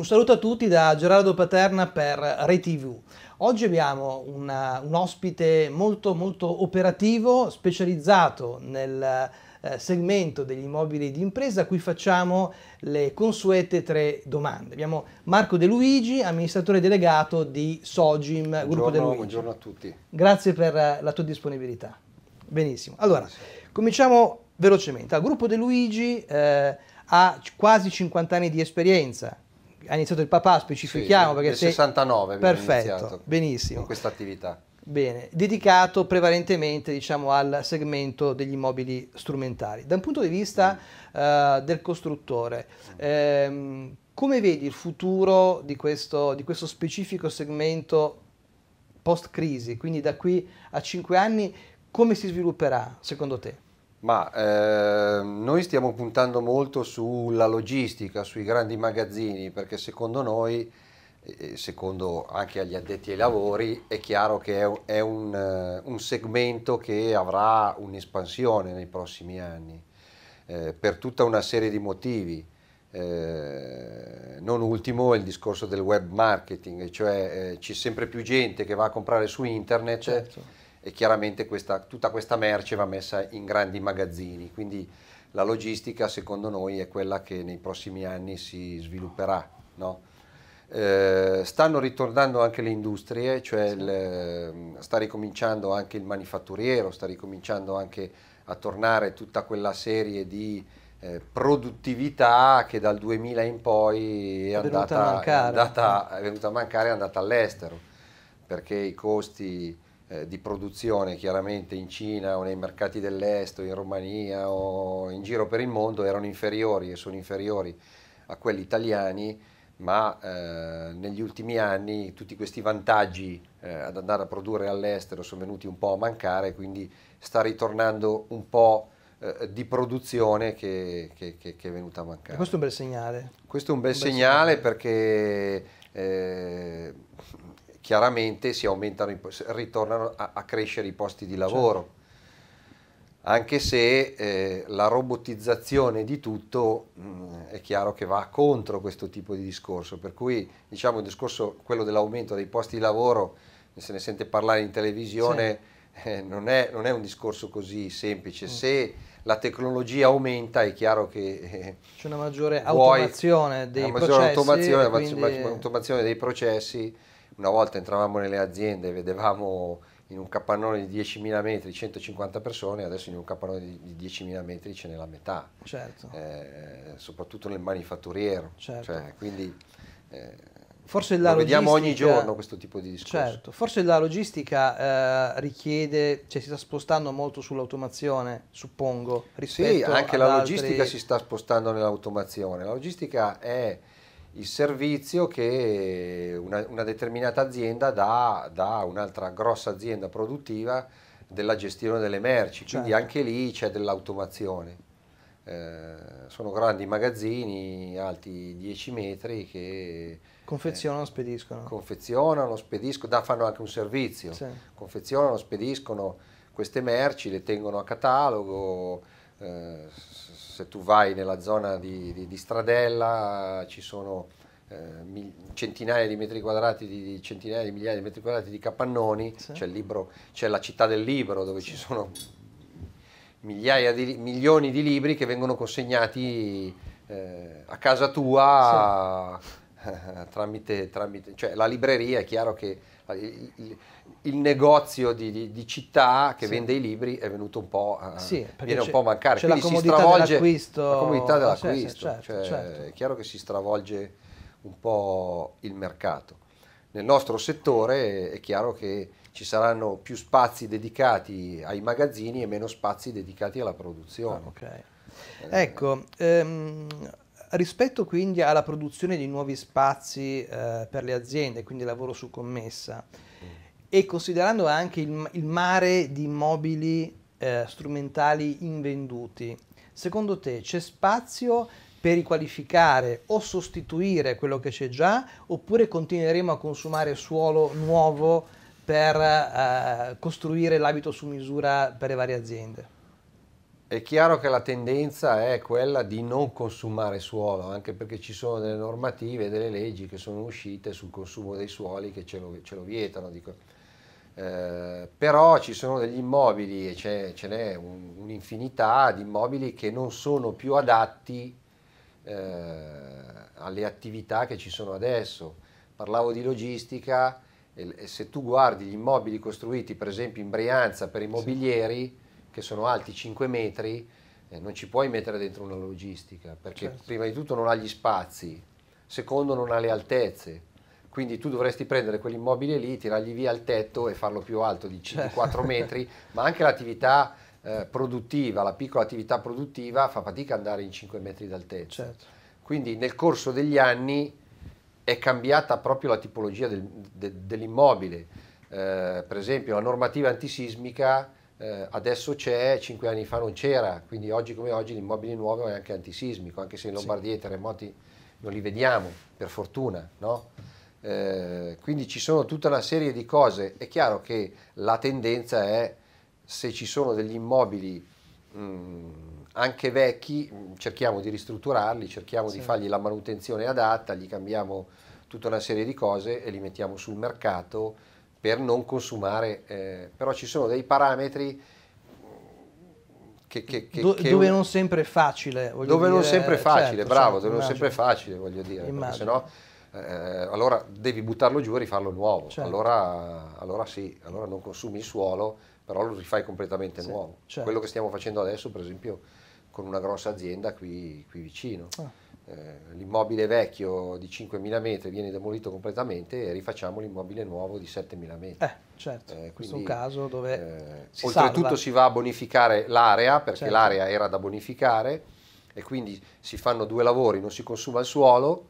Un saluto a tutti da Gerardo Paterna per ReTV. Oggi abbiamo una, un ospite molto molto operativo, specializzato nel eh, segmento degli immobili di impresa a cui facciamo le consuete tre domande. Abbiamo Marco De Luigi, amministratore delegato di Sogim, buongiorno, gruppo De Luigi. Buongiorno a tutti. Grazie per eh, la tua disponibilità. Benissimo. Allora, cominciamo velocemente. Il gruppo De Luigi eh, ha quasi 50 anni di esperienza ha iniziato il papà, specifichiamo sì, perché... Nel sei... 69 Perfetto, benissimo. In questa attività. Bene, dedicato prevalentemente diciamo, al segmento degli immobili strumentali. Da un punto di vista mm. uh, del costruttore, ehm, come vedi il futuro di questo, di questo specifico segmento post-crisi, quindi da qui a 5 anni, come si svilupperà secondo te? Ma eh, noi stiamo puntando molto sulla logistica, sui grandi magazzini, perché secondo noi, secondo anche agli addetti ai lavori, è chiaro che è un, un segmento che avrà un'espansione nei prossimi anni, eh, per tutta una serie di motivi. Eh, non ultimo il discorso del web marketing, cioè eh, c'è sempre più gente che va a comprare su internet. Certo e chiaramente questa, tutta questa merce va messa in grandi magazzini, quindi la logistica secondo noi è quella che nei prossimi anni si svilupperà. No? Eh, stanno ritornando anche le industrie, cioè il, ehm, sta ricominciando anche il manifatturiero, sta ricominciando anche a tornare tutta quella serie di eh, produttività che dal 2000 in poi è, è, andata, a è, andata, è venuta a mancare, è andata all'estero, perché i costi eh, di produzione chiaramente in Cina o nei mercati dell'est o in Romania o in giro per il mondo erano inferiori e sono inferiori a quelli italiani, ma eh, negli ultimi anni tutti questi vantaggi eh, ad andare a produrre all'estero sono venuti un po' a mancare, quindi sta ritornando un po' eh, di produzione che, che, che, è venuta a mancare. E questo è un bel segnale. Questo è un bel, un bel segnale, segnale, perché eh, chiaramente si aumentano, ritornano a, a crescere i posti di certo. lavoro, certo. anche se eh, la robotizzazione di tutto mh, mm, è chiaro che va contro questo tipo di discorso, per cui diciamo il discorso, quello dell'aumento dei posti di lavoro, se ne sente parlare in televisione, sì. eh, non, è, non, è, un discorso così semplice. Mm. Se, la tecnologia aumenta, è chiaro che... Eh, C'è una maggiore automazione dei una maggiore processi. Automazione, quindi... automazione dei processi una volta entravamo nelle aziende e vedevamo in un capannone di 10.000 metri 150 persone, adesso in un capannone di 10.000 metri ce n'è la metà, certo. eh, soprattutto nel manifatturiero. Certo. Cioè, quindi, eh, Forse la vediamo ogni giorno questo tipo di discorso. Certo, forse la logistica eh, richiede, cioè si sta spostando molto sull'automazione, suppongo, rispetto Sì, anche la logistica altri... si sta spostando nell'automazione. La logistica è il servizio che una, una determinata azienda dà, da un'altra grossa azienda produttiva della gestione delle merci, quindi certo. anche lì c'è dell'automazione. Eh, sono grandi magazzini alti 10 metri che eh, confezionano, eh, spediscono. Confezionano, spediscono, da, fanno anche un servizio. Sì. Confezionano, spediscono queste merci, le tengono a catalogo. Eh, se tu vai nella zona di, di, di Stradella ci sono eh, centinaia di metri quadrati, di, centinaia di migliaia di metri quadrati di capannoni, sì. c'è, libro, c'è, la città del libro dove sì. ci sono migliaia di, milioni di libri che vengono consegnati eh, a casa tua. Sì. A, tramite, tramite cioè la libreria è chiaro che eh, il, il, negozio di, di, di, città che sì. vende i libri è venuto un po' a, sì, viene un po' a mancare quindi la si stravolge dell'acquisto, la comodità ah, dell'acquisto certo, cioè, certo. è chiaro che si stravolge un po' il mercato nel nostro settore è chiaro che ci saranno più spazi dedicati ai magazzini e meno spazi dedicati alla produzione ah, okay. Eh. Ecco, ehm, Rispetto quindi alla produzione di nuovi spazi eh, per le aziende, quindi lavoro su commessa, e considerando anche il, il mare di immobili eh, strumentali invenduti, secondo te c'è spazio per riqualificare o sostituire quello che c'è già oppure continueremo a consumare suolo nuovo per eh, costruire l'abito su misura per le varie aziende? È chiaro che la tendenza è quella di non consumare suolo, anche perché ci sono delle normative, delle leggi che sono uscite sul consumo dei suoli che ce lo, ce lo vietano. Dico. Eh, però ci sono degli immobili, e ce n'è un'infinità di immobili che non sono più adatti eh, alle attività che ci sono adesso. Parlavo di logistica e, e se tu guardi gli immobili costruiti per esempio in Brianza per i mobilieri, sì che sono alti 5 metri, eh, non ci puoi mettere dentro una logistica, perché certo. prima di tutto non ha gli spazi, secondo non ha le altezze. Quindi tu dovresti prendere quell'immobile lì, tirargli via il tetto e farlo più alto di 5 4 metri, ma anche l'attività eh, produttiva, la piccola attività produttiva fa fatica ad andare in 5 metri d'altezza. Certo. Quindi nel corso degli anni è cambiata proprio la tipologia del, de, dell'immobile. Eh, per esempio la normativa antisismica eh, adesso c'è, cinque anni fa non c'era, quindi oggi come oggi l'immobile nuovo è anche antisismico, anche se in Lombardia sì. i terremoti non li vediamo, per fortuna, no? eh, quindi ci sono tutta una serie di cose, è chiaro che la tendenza è se ci sono degli immobili mh, mm, anche vecchi, mm, cerchiamo di ristrutturarli, cerchiamo sì. di fargli la manutenzione adatta, gli cambiamo tutta una serie di cose e li mettiamo sul mercato per non consumare, eh, però ci sono dei parametri mm, che, che, che, Do, dove un... non sempre è facile. Dove dire, eh, certo, certo, non sempre è facile, certo, bravo, certo, dove immagino. non sempre è facile, voglio dire, se no eh, allora devi buttarlo giù e rifarlo nuovo, certo. allora, allora, sì, allora non consumi il suolo, però lo rifai completamente sì, nuovo. Certo. Quello che stiamo facendo adesso, per esempio, con una grossa azienda qui, qui vicino. Ah eh, l'immobile vecchio di 5.000 metri viene demolito completamente e rifacciamo l'immobile nuovo di 7.000 metri. Eh, certo, eh, quindi, questo è un caso dove eh, si Oltretutto salva. si va a bonificare l'area, perché certo. l'area era da bonificare, e quindi si fanno due lavori, non si consuma il suolo,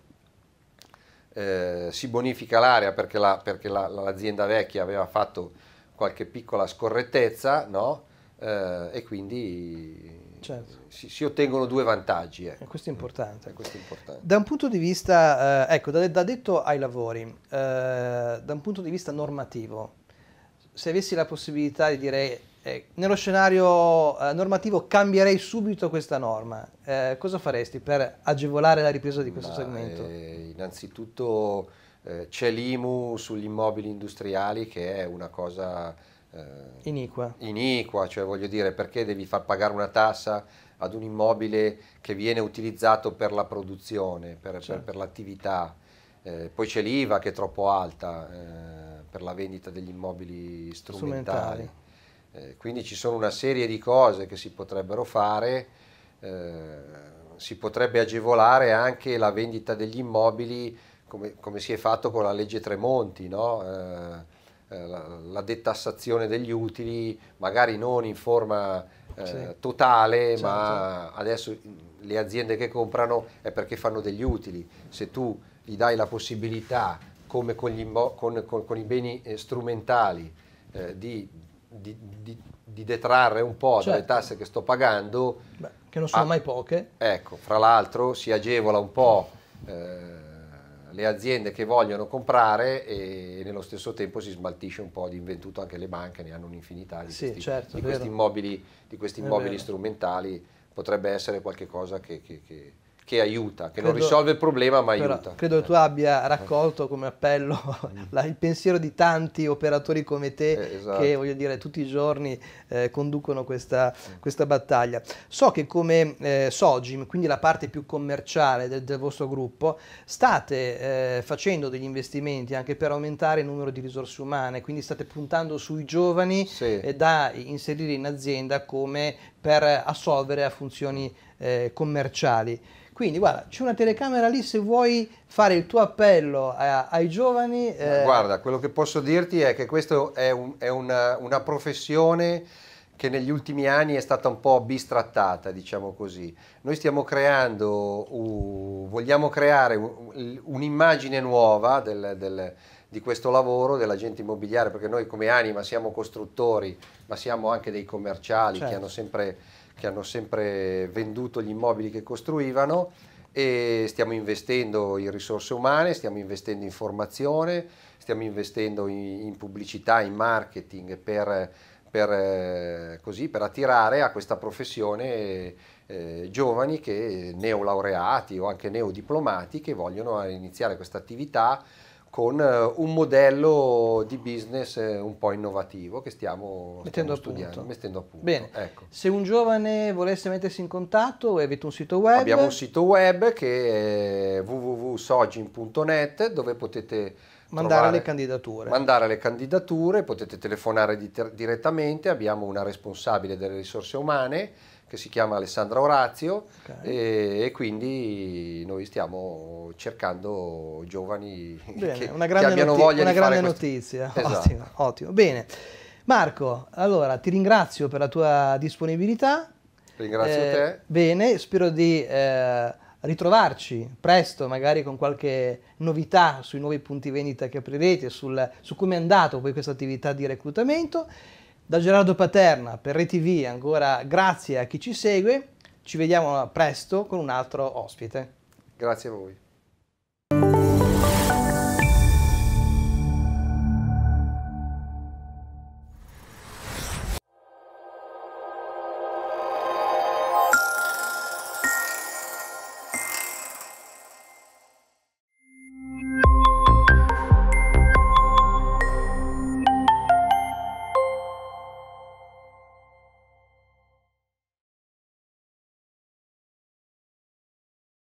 eh, si bonifica l'area perché, la, perché la, l'azienda vecchia aveva fatto qualche piccola scorrettezza, no? Eh, e quindi certo. si, si, ottengono due vantaggi. Ecco. Eh, questo, è importante. Eh, questo è importante. Da un punto di vista, eh, ecco, da, da, detto ai lavori, eh, da un punto di vista normativo, se avessi la possibilità di dire eh, nello scenario eh, normativo cambierei subito questa norma, cosa faresti per agevolare la ripresa di questo Ma, segmento? innanzitutto c'è l'IMU sugli immobili industriali che è una cosa eh, iniqua. iniqua, cioè voglio dire perché devi far pagare una tassa ad un immobile che viene utilizzato per la produzione, per, certo. per, per l'attività. Eh, poi c'è l'IVA che è troppo alta eh, per la vendita degli immobili strumentali. strumentali. Eh, quindi ci sono una serie di cose che si potrebbero fare, eh, si potrebbe agevolare anche la vendita degli immobili come, come, si è fatto con la legge Tremonti, no? Eh, eh, la detassazione degli utili, magari non in forma eh, sì. totale, certo. ma certo. adesso le aziende che comprano è perché fanno degli utili. Se tu gli dai la possibilità, come con, immo- con, con, con i beni eh, strumentali, eh, di, di, di, di, detrarre un po' certo. dalle tasse che sto pagando, Beh, che non sono ah, mai poche. Ecco, fra l'altro si agevola un po' eh, le aziende che vogliono comprare e nello stesso tempo si smaltisce un po' di inventuto anche le banche, ne hanno un'infinità di, sì, questi, certo, di questi, immobili, di questi immobili strumentali, potrebbe essere qualcosa che, che, che che aiuta, che credo, non risolve il problema ma però, aiuta. Credo eh. tu abbia raccolto come appello mm. la, il pensiero di tanti operatori come te eh, esatto. che voglio dire tutti i giorni eh, conducono questa, mm. questa, battaglia. So che come eh, Sogim, quindi la parte più commerciale del, del vostro gruppo, state eh, facendo degli investimenti anche per aumentare il numero di risorse umane, quindi state puntando sui giovani sì. da inserire in azienda come per assolvere a funzioni mm eh, commerciali. Quindi guarda, c'è una telecamera lì se vuoi fare il tuo appello a, ai giovani. Eh... Guarda, quello che posso dirti è che questa è, un, è una, una, professione che negli ultimi anni è stata un po' bistrattata, diciamo così. Noi stiamo creando, uh, vogliamo creare un'immagine nuova del, del, di questo lavoro dell'agente immobiliare, perché noi come anima siamo costruttori, ma siamo anche dei commerciali certo. che hanno sempre che hanno sempre venduto gli immobili che costruivano e stiamo investendo in risorse umane, stiamo investendo in formazione, stiamo investendo in, in pubblicità, in marketing per, per, eh, così, per, attirare a questa professione eh, giovani che eh, neolaureati o anche neodiplomati che vogliono iniziare questa attività con eh, un modello di business eh, un po' innovativo che stiamo, mettendo stiamo studiando, mettendo a punto. Bene, ecco. se un giovane volesse mettersi in contatto avete un sito web? Abbiamo un sito web che è www.sogin.net dove potete Mandare trovare, le candidature. Mandare le candidature, potete telefonare di direttamente, abbiamo una responsabile delle risorse umane che si chiama Alessandra Orazio okay. e, e, quindi noi stiamo cercando giovani Bene, che, una grande che abbiano voglia una di grande fare notizia. Esatto. Ottimo, ottimo. Bene. Marco, allora ti ringrazio per la tua disponibilità. Ringrazio eh, te. Bene, spero di eh, ritrovarci presto magari con qualche novità sui nuovi punti vendita che aprirete, sul, su come è andato poi questa attività di reclutamento. Da Gerardo Paterna per RTV ancora grazie a chi ci segue, ci vediamo presto con un altro ospite. Grazie a voi.